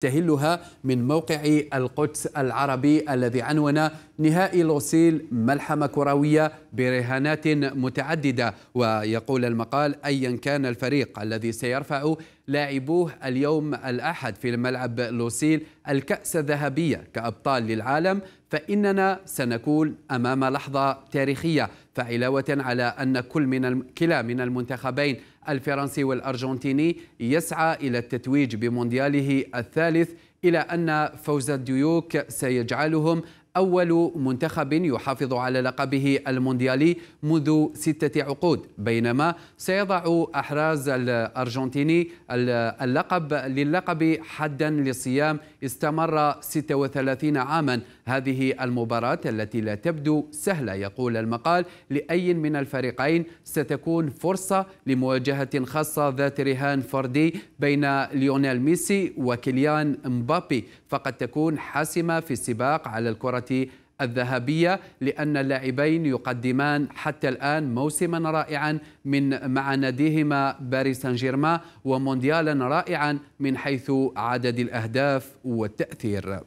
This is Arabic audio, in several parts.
تهلها من موقع القدس العربي الذي عنون نهائي لوسيل ملحمة كروية برهانات متعددة ويقول المقال أيا كان الفريق الذي سيرفع لاعبوه اليوم الأحد في ملعب لوسيل الكأس الذهبية كأبطال للعالم فإننا سنكون أمام لحظة تاريخية فعلاوة على أن كل من كلا من المنتخبين الفرنسي والأرجنتيني يسعى إلى التتويج بموندياله الثالث إلى أن فوز الديوك سيجعلهم أول منتخب يحافظ على لقبه المونديالي منذ ستة عقود بينما سيضع أحراز الأرجنتيني اللقب للقب حدا للصيام استمر 36 عاما هذه المباراة التي لا تبدو سهلة يقول المقال لأي من الفريقين ستكون فرصة لمواجهة خاصة ذات رهان فردي بين ليونيل ميسي وكيليان مبابي فقد تكون حاسمة في السباق على الكرة الذهبية لأن اللاعبين يقدمان حتى الآن موسما رائعا من مع ناديهما باريس سان جيرمان ومونديالا رائعا من حيث عدد الأهداف والتأثير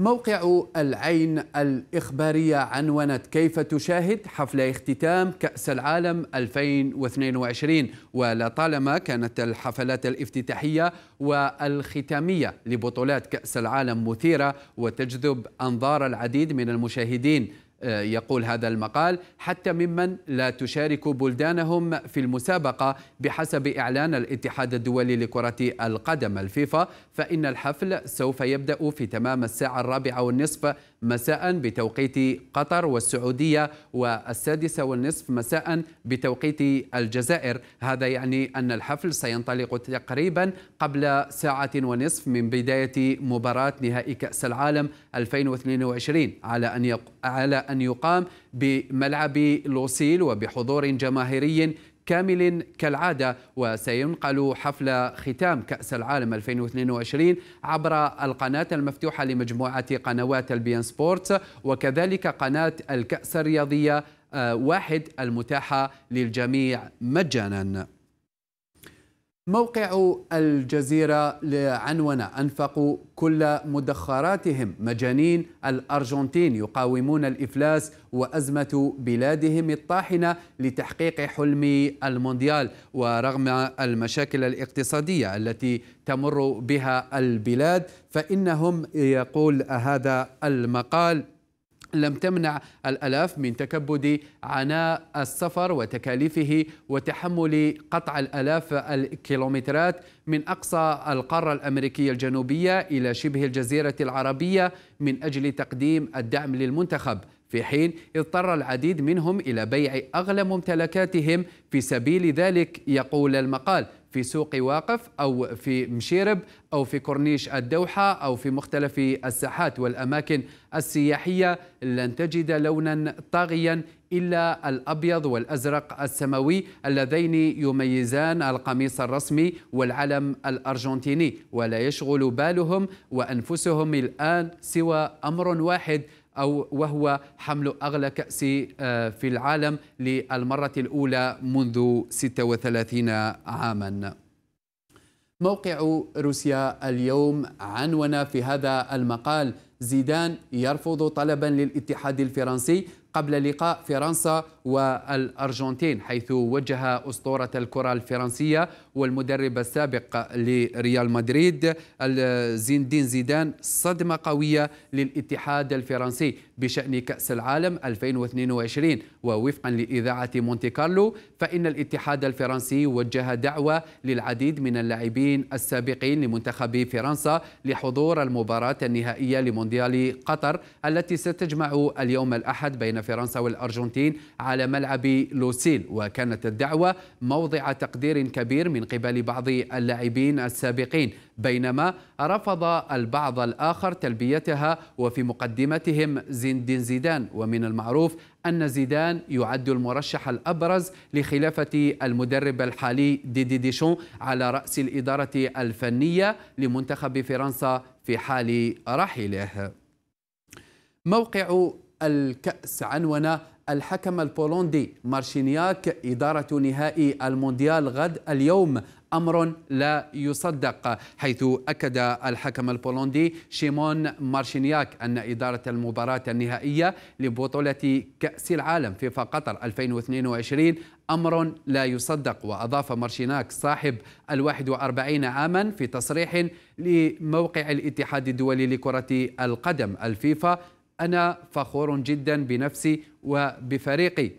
موقع العين الإخبارية عنونت كيف تشاهد حفل اختتام كأس العالم 2022 ولطالما كانت الحفلات الافتتاحية والختامية لبطولات كأس العالم مثيرة وتجذب أنظار العديد من المشاهدين آه، يقول هذا المقال حتى ممن لا تشارك بلدانهم في المسابقة بحسب إعلان الاتحاد الدولي لكرة القدم الفيفا فإن الحفل سوف يبدأ في تمام الساعة الرابعة والنصف مساء بتوقيت قطر والسعودية والسادسة والنصف مساء بتوقيت الجزائر هذا يعني أن الحفل سينطلق تقريبا قبل ساعة ونصف من بداية مباراة نهائي كأس العالم 2022 على أن, يق... على أن يقام بملعب لوسيل وبحضور جماهيري كامل كالعادة وسينقل حفل ختام كأس العالم 2022 عبر القناة المفتوحة لمجموعة قنوات البيان سبورتس وكذلك قناة الكأس الرياضية آه، واحد المتاحة للجميع مجاناً موقع الجزيرة عنون أنفقوا كل مدخراتهم مجانين الأرجنتين يقاومون الإفلاس وأزمة بلادهم الطاحنة لتحقيق حلم المونديال ورغم المشاكل الاقتصادية التي تمر بها البلاد فإنهم يقول هذا المقال لم تمنع الألاف من تكبد عناء السفر وتكاليفه وتحمل قطع الألاف الكيلومترات من أقصى القارة الأمريكية الجنوبية إلى شبه الجزيرة العربية من أجل تقديم الدعم للمنتخب في حين اضطر العديد منهم إلى بيع أغلى ممتلكاتهم في سبيل ذلك يقول المقال في سوق واقف أو في مشيرب أو في كورنيش الدوحة أو في مختلف الساحات والأماكن السياحية لن تجد لونا طاغيا إلا الأبيض والأزرق السماوي اللذين يميزان القميص الرسمي والعلم الأرجنتيني ولا يشغل بالهم وأنفسهم الآن سوى أمر واحد أو وهو حمل أغلى كأس آه، في العالم للمرة الأولى منذ 36 عاماً موقع روسيا اليوم عنون في هذا المقال زيدان يرفض طلبا للاتحاد الفرنسي قبل لقاء فرنسا والأرجنتين حيث وجه أسطورة الكرة الفرنسية والمدرب السابق لريال مدريد زين دين زيدان صدمة قوية للاتحاد الفرنسي بشأن كأس العالم 2022 ووفقا لإذاعة مونتي كارلو فإن الاتحاد الفرنسي وجه دعوة للعديد من اللاعبين السابقين لمنتخب فرنسا لحضور المباراة النهائية لمونديال قطر التي ستجمع اليوم الأحد بين فرنسا والأرجنتين على ملعب لوسيل وكانت الدعوة موضع تقدير كبير من قبل بعض اللاعبين السابقين بينما رفض البعض الآخر تلبيتها وفي مقدمتهم زندين زيدان ومن المعروف أن زيدان يعد المرشح الأبرز لخلافة المدرب الحالي ديدي ديشون على رأس الإدارة الفنية لمنتخب فرنسا في حال رحيله موقع الكأس عنونا الحكم البولندي مارشينياك إدارة نهائي المونديال غد اليوم أمر لا يصدق حيث أكد الحكم البولندي شيمون مارشينياك أن إدارة المباراة النهائية لبطولة كأس العالم فيفا قطر 2022 أمر لا يصدق وأضاف مارشيناك صاحب الواحد وأربعين عاما في تصريح لموقع الاتحاد الدولي لكرة القدم الفيفا أنا فخور جدا بنفسي وبفريقي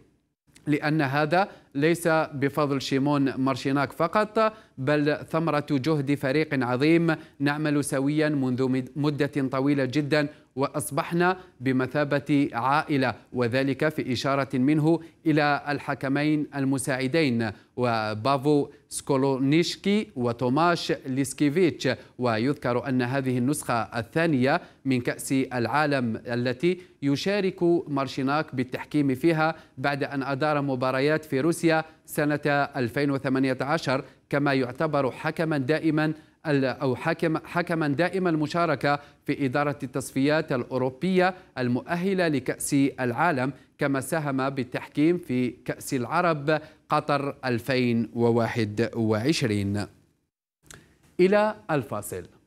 لأن هذا ليس بفضل شيمون مارشيناك فقط بل ثمرة جهد فريق عظيم نعمل سويا منذ مدة طويلة جدا وأصبحنا بمثابة عائلة وذلك في إشارة منه إلى الحكمين المساعدين وبافو سكولونيشكي وتوماش ليسكيفيتش ويذكر أن هذه النسخة الثانية من كأس العالم التي يشارك مارشيناك بالتحكيم فيها بعد أن أدار مباريات في روسيا سنة 2018 كما يعتبر حكما دائما أو حكم حكما دائما المشاركة في إدارة التصفيات الأوروبية المؤهلة لكأس العالم كما ساهم بالتحكيم في كأس العرب قطر 2021 إلى الفاصل